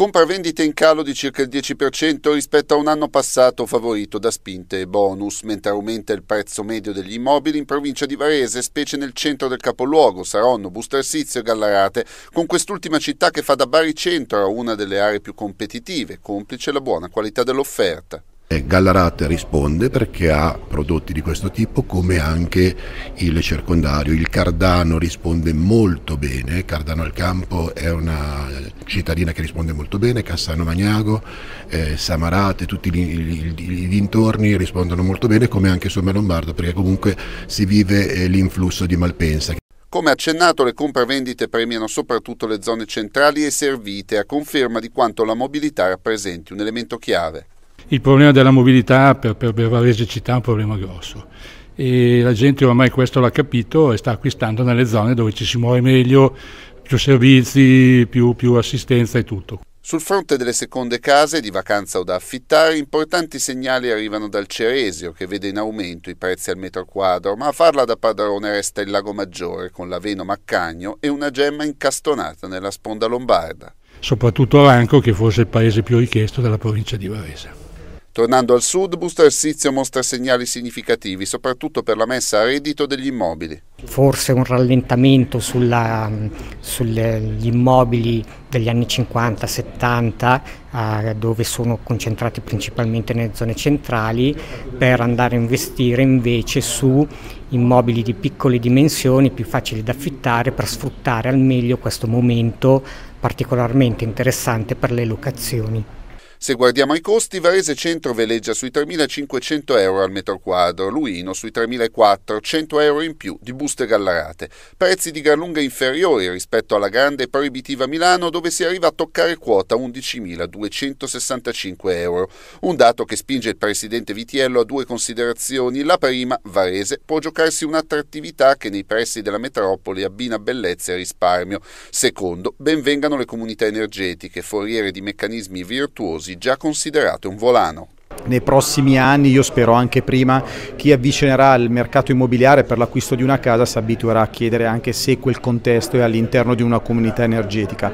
Compravendite in calo di circa il 10% rispetto a un anno passato favorito da spinte e bonus, mentre aumenta il prezzo medio degli immobili in provincia di Varese, specie nel centro del capoluogo, Saronno, Bustarsizio e Gallarate, con quest'ultima città che fa da baricentro a una delle aree più competitive, complice la buona qualità dell'offerta. Eh, Gallarate risponde perché ha prodotti di questo tipo come anche il circondario. Il Cardano risponde molto bene, Cardano al Campo è una cittadina che risponde molto bene, Cassano Magnago, eh, Samarate, tutti i dintorni rispondono molto bene come anche Somma Lombardo perché comunque si vive eh, l'influsso di Malpensa. Come accennato, le compravendite premiano soprattutto le zone centrali e servite, a conferma di quanto la mobilità rappresenti un elemento chiave. Il problema della mobilità per, per Bevavese città è un problema grosso e la gente ormai questo l'ha capito e sta acquistando nelle zone dove ci si muove meglio, più servizi, più, più assistenza e tutto. Sul fronte delle seconde case di vacanza o da affittare, importanti segnali arrivano dal Ceresio, che vede in aumento i prezzi al metro quadro, ma a farla da padrone resta il Lago Maggiore, con l'Aveno Maccagno e una gemma incastonata nella sponda lombarda. Soprattutto Aranco, che forse è il paese più richiesto della provincia di Varese. Tornando al sud, Booster Sizio mostra segnali significativi, soprattutto per la messa a reddito degli immobili. Forse un rallentamento sugli immobili degli anni 50-70, eh, dove sono concentrati principalmente nelle zone centrali, per andare a investire invece su immobili di piccole dimensioni, più facili da affittare, per sfruttare al meglio questo momento particolarmente interessante per le locazioni. Se guardiamo i costi, Varese Centro veleggia sui 3.500 euro al metro quadro, Luino sui 3.400, 100 euro in più di buste gallarate, prezzi di gran lunga inferiori rispetto alla grande e proibitiva Milano dove si arriva a toccare quota 11.265 euro, un dato che spinge il presidente Vitiello a due considerazioni. La prima, Varese, può giocarsi un'attrattività che nei pressi della metropoli abbina bellezza e risparmio. Secondo, benvengano le comunità energetiche, foriere di meccanismi virtuosi oggi già considerato un volano. Nei prossimi anni, io spero anche prima, chi avvicinerà il mercato immobiliare per l'acquisto di una casa si abituerà a chiedere anche se quel contesto è all'interno di una comunità energetica.